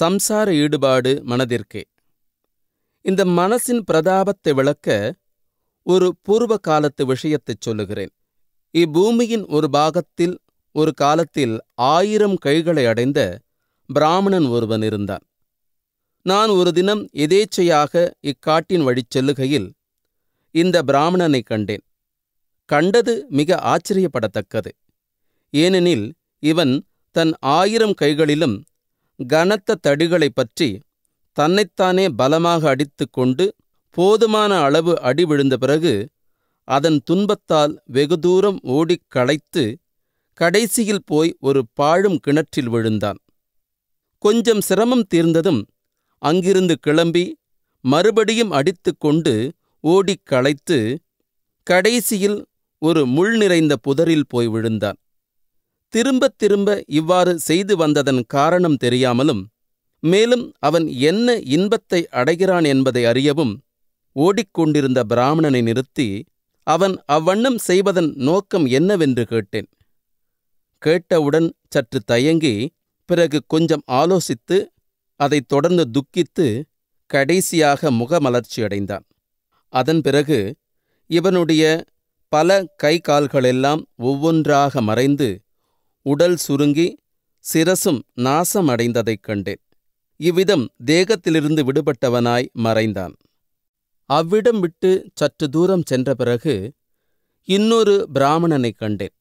சம்சார ஈடுபாடு மனதிற்கே இந்த மனசின் பிரதாபத்தை விளக்க ஒரு பூர்வ காலத்து விஷயத்தை சொல்லுகிறேன் இப்பூமியின் ஒரு பாகத்தில் ஒரு காலத்தில் ஆயிரம் கைகளை அடைந்த பிராமணன் ஒருவன் இருந்தான் நான் ஒரு தினம் எதேச்சையாக இக்காட்டின் வழி செல்லுகையில் இந்த பிராமணனை கண்டேன் கண்டது மிக ஆச்சரியப்படத்தக்கது ஏனெனில் இவன் தன் ஆயிரம் கைகளிலும் கனத்த தடிகளை பற்றி தன்னைத்தானே பலமாக அடித்து கொண்டு போதுமான அளவு அடி விழுந்த பிறகு அதன் துன்பத்தால் வெகு தூரம் ஓடிக் களைத்து கடைசியில் போய் ஒரு பாழும் கிணற்றில் விழுந்தான் கொஞ்சம் சிரமம் தீர்ந்ததும் அங்கிருந்து கிளம்பி மறுபடியும் அடித்து கொண்டு ஓடிக் களைத்து கடைசியில் ஒரு முள் நிறைந்த புதரில் போய் விழுந்தான் திரும்ப திரும்ப இவ்வாறு செய்து வந்ததன் காரணம் தெரியாமலும் மேலும் அவன் என்ன இன்பத்தை அடைகிறான் என்பதை அறியவும் ஓடிக்கொண்டிருந்த பிராமணனை நிறுத்தி அவன் அவ்வண்ணம் செய்வதன் நோக்கம் என்னவென்று கேட்டேன் கேட்டவுடன் சற்று தயங்கி பிறகு கொஞ்சம் ஆலோசித்து அதைத் தொடர்ந்து துக்கித்து கடைசியாக முகமலர்ச்சியடைந்தான் அதன் பிறகு இவனுடைய பல கை கால்களெல்லாம் ஒவ்வொன்றாக மறைந்து உடல் சுருங்கி சிரசும் நாசமடைந்ததைக் கண்டேன் இவ்விதம் தேகத்திலிருந்து விடுபட்டவனாய் மறைந்தான் அவ்விடம் விட்டு சற்று தூரம் சென்ற பிறகு இன்னொரு பிராமணனைக் கண்டேன்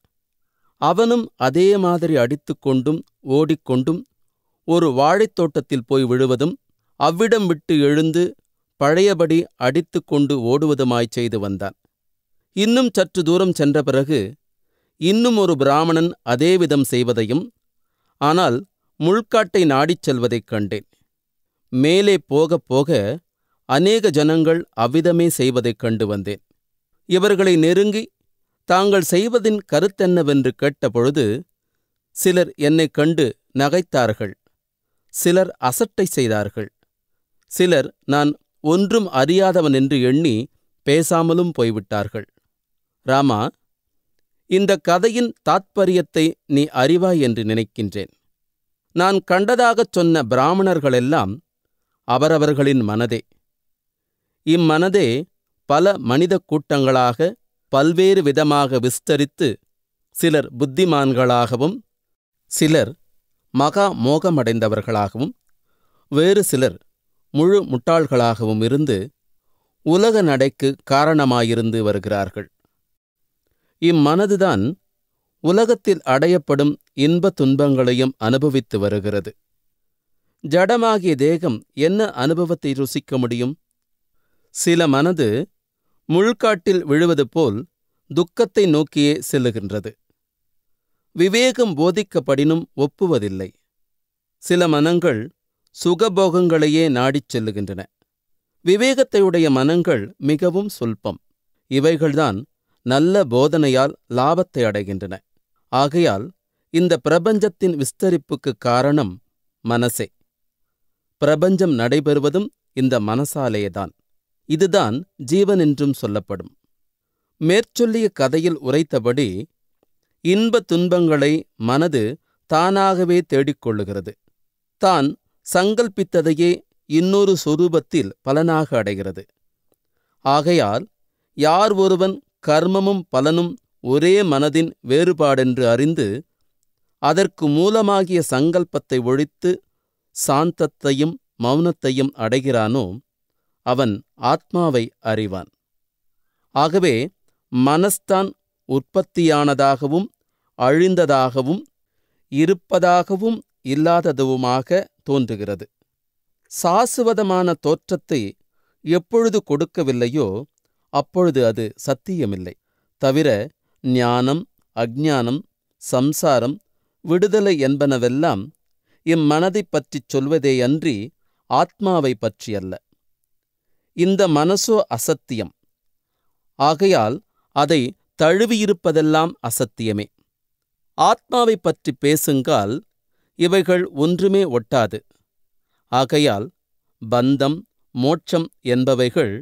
அவனும் அதே மாதிரி அடித்துக்கொண்டும் ஓடிக்கொண்டும் ஒரு வாழைத்தோட்டத்தில் போய் விழுவதும் அவ்விடம் விட்டு எழுந்து பழையபடி அடித்துக்கொண்டு ஓடுவதுமாய் செய்து வந்தான் இன்னும் சற்று தூரம் சென்ற பிறகு இன்னும் ஒரு பிராமணன் அதே விதம் செய்வதையும் ஆனால் முள்காட்டை நாடிச் செல்வதைக் கண்டேன் மேலே போக போக அநேக ஜனங்கள் அவ்விதமே செய்வதைக் கண்டு வந்தேன் இவர்களை நெருங்கி தாங்கள் செய்வதின் கருத்தென்னவென்று கேட்டபொழுது சிலர் என்னைக் கண்டு நகைத்தார்கள் சிலர் அசட்டை செய்தார்கள் சிலர் நான் ஒன்றும் அறியாதவன் என்று எண்ணி பேசாமலும் போய்விட்டார்கள் ராமா இந்த கதையின் தாத்பரியத்தை நீ அறிவாய் என்று நினைக்கின்றேன் நான் கண்டதாகச் சொன்ன பிராமணர்களெல்லாம் அவரவர்களின் மனதே இம்மனதே பல மனித கூட்டங்களாக பல்வேறு விதமாக விஸ்தரித்து சிலர் புத்திமான்களாகவும் சிலர் மகா மோகமடைந்தவர்களாகவும் வேறு சிலர் முழு முட்டாள்களாகவும் இருந்து உலக நடைக்கு காரணமாயிருந்து வருகிறார்கள் இம்மனதுதான் உலகத்தில் அடையப்படும் இன்பத் துன்பங்களையும் அனுபவித்து வருகிறது ஜடமாகிய தேகம் என்ன அனுபவத்தை ருசிக்க முடியும் சில மனது முள்காட்டில் விழுவது போல் துக்கத்தை நோக்கியே செல்லுகின்றது விவேகம் போதிக்கப்படினும் ஒப்புவதில்லை சில மனங்கள் சுகபோகங்களையே நாடிச் செல்லுகின்றன விவேகத்தையுடைய மனங்கள் மிகவும் சொல்பம் இவைகள்தான் நல்ல போதனையால் லாபத்தை அடைகின்றன ஆகையால் இந்த பிரபஞ்சத்தின் விஸ்தரிப்புக்கு காரணம் மனசே பிரபஞ்சம் நடைபெறுவதும் இந்த மனசாலேதான் இதுதான் ஜீவன் என்றும் சொல்லப்படும் மேற்சொல்லிய கதையில் உரைத்தபடி இன்ப துன்பங்களை மனது தானாகவே தேடிக்கொள்ளுகிறது தான் சங்கல்பித்ததையே இன்னொரு சொரூபத்தில் பலனாக அடைகிறது ஆகையால் யார் ஒருவன் கர்மமும் பலனும் ஒரே மனதின் வேறுபாடென்று அறிந்து அதற்கு மூலமாகிய சங்கல்பத்தை ஒழித்து சாந்தத்தையும் மௌனத்தையும் அடைகிறானோ அவன் ஆத்மாவை அறிவான் ஆகவே மனஸ்தான் உற்பத்தியானதாகவும் அழிந்ததாகவும் இருப்பதாகவும் இல்லாததுவுமாக தோன்றுகிறது சாசுவதமான தோற்றத்தை எப்பொழுது கொடுக்கவில்லையோ அப்பொழுது அது சத்தியமில்லை தவிர ஞானம் அஜ்ஞானம் சம்சாரம் விடுதலை என்பனவெல்லாம் இம்மனதைப் பற்றிச் சொல்வதேயன்றி ஆத்மாவை பற்றியல்ல இந்த மனசோ அசத்தியம் ஆகையால் அதை தழுவியிருப்பதெல்லாம் அசத்தியமே ஆத்மாவை பற்றி பேசுங்கால் இவைகள் ஒன்றுமே ஒட்டாது ஆகையால் பந்தம் மோட்சம் என்பவைகள்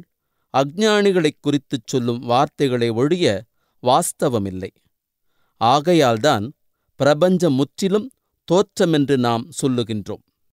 அக்ஞானிகளைக் குறித்துச் சொல்லும் வார்த்தைகளை ஒழிய வாஸ்தவமில்லை ஆகையால்தான் பிரபஞ்சம் முற்றிலும் தோற்றமென்று நாம் சொல்லுகின்றோம்